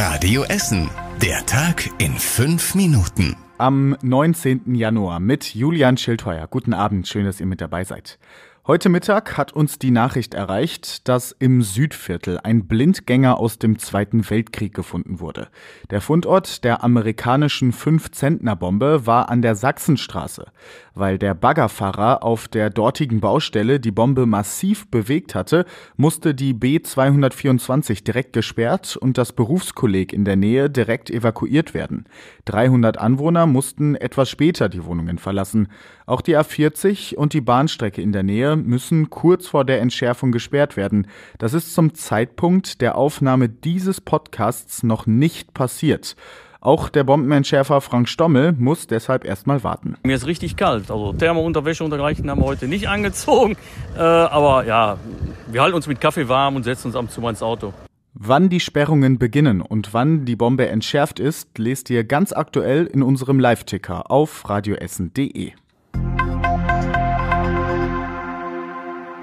Radio Essen. Der Tag in fünf Minuten. Am 19. Januar mit Julian Schildheuer. Guten Abend, schön, dass ihr mit dabei seid. Heute Mittag hat uns die Nachricht erreicht, dass im Südviertel ein Blindgänger aus dem Zweiten Weltkrieg gefunden wurde. Der Fundort der amerikanischen 5-Zentner-Bombe war an der Sachsenstraße. Weil der Baggerfahrer auf der dortigen Baustelle die Bombe massiv bewegt hatte, musste die B-224 direkt gesperrt und das Berufskolleg in der Nähe direkt evakuiert werden. 300 Anwohner mussten etwas später die Wohnungen verlassen. Auch die A40 und die Bahnstrecke in der Nähe müssen kurz vor der Entschärfung gesperrt werden. Das ist zum Zeitpunkt der Aufnahme dieses Podcasts noch nicht passiert. Auch der Bombenentschärfer Frank Stommel muss deshalb erstmal warten. Mir ist richtig kalt. Also Thermounterwäsche und dergleichen haben wir heute nicht angezogen. Äh, aber ja, wir halten uns mit Kaffee warm und setzen uns ab und zu mal ins Auto. Wann die Sperrungen beginnen und wann die Bombe entschärft ist, lest ihr ganz aktuell in unserem Live-Ticker auf radioessen.de.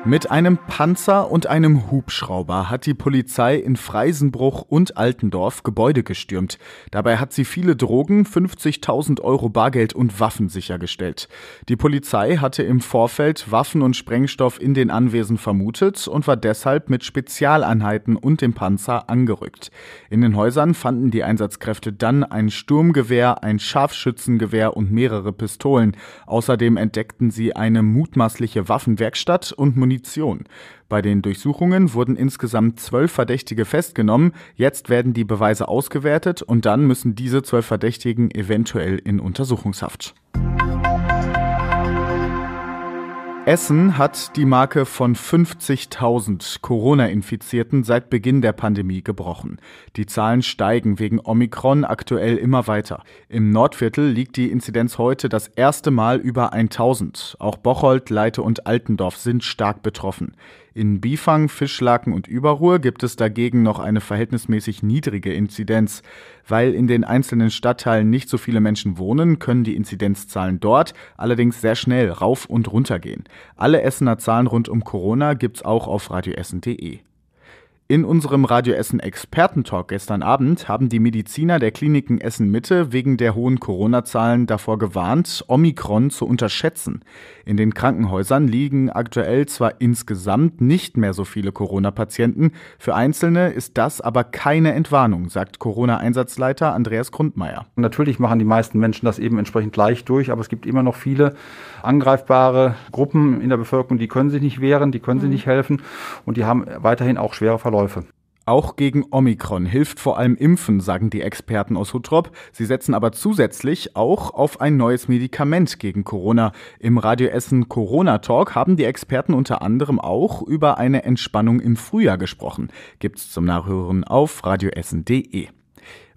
Mit einem Panzer und einem Hubschrauber hat die Polizei in Freisenbruch und Altendorf Gebäude gestürmt. Dabei hat sie viele Drogen, 50.000 Euro Bargeld und Waffen sichergestellt. Die Polizei hatte im Vorfeld Waffen und Sprengstoff in den Anwesen vermutet und war deshalb mit Spezialeinheiten und dem Panzer angerückt. In den Häusern fanden die Einsatzkräfte dann ein Sturmgewehr, ein Scharfschützengewehr und mehrere Pistolen. Außerdem entdeckten sie eine mutmaßliche Waffenwerkstatt und Munition Munition. Bei den Durchsuchungen wurden insgesamt zwölf Verdächtige festgenommen. Jetzt werden die Beweise ausgewertet und dann müssen diese zwölf Verdächtigen eventuell in Untersuchungshaft. Essen hat die Marke von 50.000 Corona-Infizierten seit Beginn der Pandemie gebrochen. Die Zahlen steigen wegen Omikron aktuell immer weiter. Im Nordviertel liegt die Inzidenz heute das erste Mal über 1.000. Auch Bocholt, Leite und Altendorf sind stark betroffen. In Bifang, Fischlaken und Überruhr gibt es dagegen noch eine verhältnismäßig niedrige Inzidenz. Weil in den einzelnen Stadtteilen nicht so viele Menschen wohnen, können die Inzidenzzahlen dort allerdings sehr schnell rauf und runter gehen. Alle Essener Zahlen rund um Corona gibt's auch auf radioessen.de. In unserem Radio Essen Expertentalk gestern Abend haben die Mediziner der Kliniken Essen Mitte wegen der hohen Corona-Zahlen davor gewarnt, Omikron zu unterschätzen. In den Krankenhäusern liegen aktuell zwar insgesamt nicht mehr so viele Corona-Patienten, für Einzelne ist das aber keine Entwarnung, sagt Corona-Einsatzleiter Andreas Grundmeier. Natürlich machen die meisten Menschen das eben entsprechend leicht durch, aber es gibt immer noch viele angreifbare Gruppen in der Bevölkerung, die können sich nicht wehren, die können mhm. sich nicht helfen und die haben weiterhin auch schwere Verläufe. Verläufe. Auch gegen Omikron hilft vor allem Impfen, sagen die Experten aus Hutrop. Sie setzen aber zusätzlich auch auf ein neues Medikament gegen Corona. Im Radio Essen Corona Talk haben die Experten unter anderem auch über eine Entspannung im Frühjahr gesprochen. Gibt's zum Nachhören auf radioessen.de.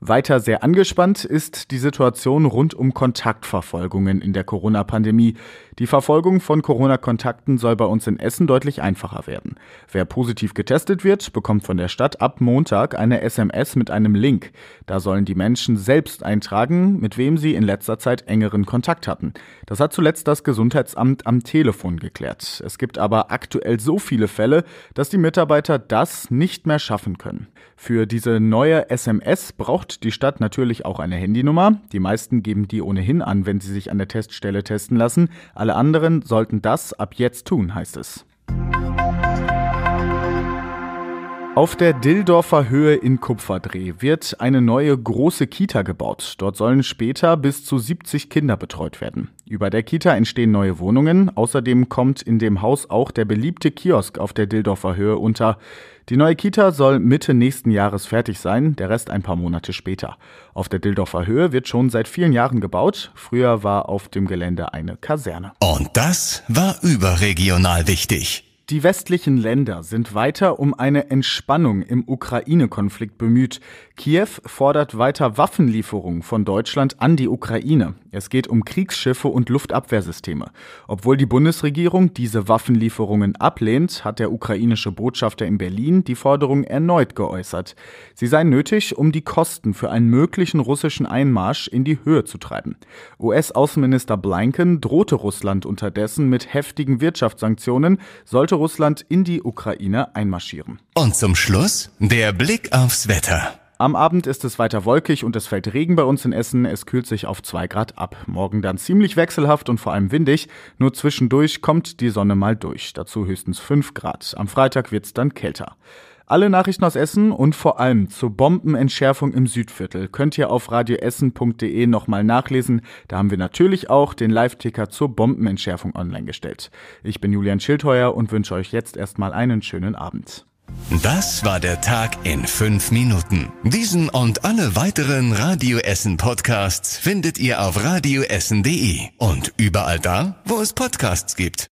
Weiter sehr angespannt ist die Situation rund um Kontaktverfolgungen in der Corona-Pandemie. Die Verfolgung von Corona-Kontakten soll bei uns in Essen deutlich einfacher werden. Wer positiv getestet wird, bekommt von der Stadt ab Montag eine SMS mit einem Link. Da sollen die Menschen selbst eintragen, mit wem sie in letzter Zeit engeren Kontakt hatten. Das hat zuletzt das Gesundheitsamt am Telefon geklärt. Es gibt aber aktuell so viele Fälle, dass die Mitarbeiter das nicht mehr schaffen können. Für diese neue SMS braucht braucht die Stadt natürlich auch eine Handynummer. Die meisten geben die ohnehin an, wenn sie sich an der Teststelle testen lassen. Alle anderen sollten das ab jetzt tun, heißt es. Auf der Dildorfer Höhe in Kupferdreh wird eine neue große Kita gebaut. Dort sollen später bis zu 70 Kinder betreut werden. Über der Kita entstehen neue Wohnungen. Außerdem kommt in dem Haus auch der beliebte Kiosk auf der Dildorfer Höhe unter. Die neue Kita soll Mitte nächsten Jahres fertig sein, der Rest ein paar Monate später. Auf der Dildorfer Höhe wird schon seit vielen Jahren gebaut. Früher war auf dem Gelände eine Kaserne. Und das war überregional wichtig. Die westlichen Länder sind weiter um eine Entspannung im Ukraine-Konflikt bemüht. Kiew fordert weiter Waffenlieferungen von Deutschland an die Ukraine. Es geht um Kriegsschiffe und Luftabwehrsysteme. Obwohl die Bundesregierung diese Waffenlieferungen ablehnt, hat der ukrainische Botschafter in Berlin die Forderung erneut geäußert. Sie seien nötig, um die Kosten für einen möglichen russischen Einmarsch in die Höhe zu treiben. US-Außenminister Blinken drohte Russland unterdessen mit heftigen Wirtschaftssanktionen, sollte Russland in die Ukraine einmarschieren. Und zum Schluss der Blick aufs Wetter. Am Abend ist es weiter wolkig und es fällt Regen bei uns in Essen. Es kühlt sich auf 2 Grad ab. Morgen dann ziemlich wechselhaft und vor allem windig. Nur zwischendurch kommt die Sonne mal durch. Dazu höchstens 5 Grad. Am Freitag wird es dann kälter. Alle Nachrichten aus Essen und vor allem zur Bombenentschärfung im Südviertel könnt ihr auf radioessen.de nochmal nachlesen. Da haben wir natürlich auch den Live-Ticker zur Bombenentschärfung online gestellt. Ich bin Julian Schildheuer und wünsche euch jetzt erstmal einen schönen Abend. Das war der Tag in fünf Minuten. Diesen und alle weiteren radioessen Podcasts findet ihr auf radioessen.de und überall da, wo es Podcasts gibt.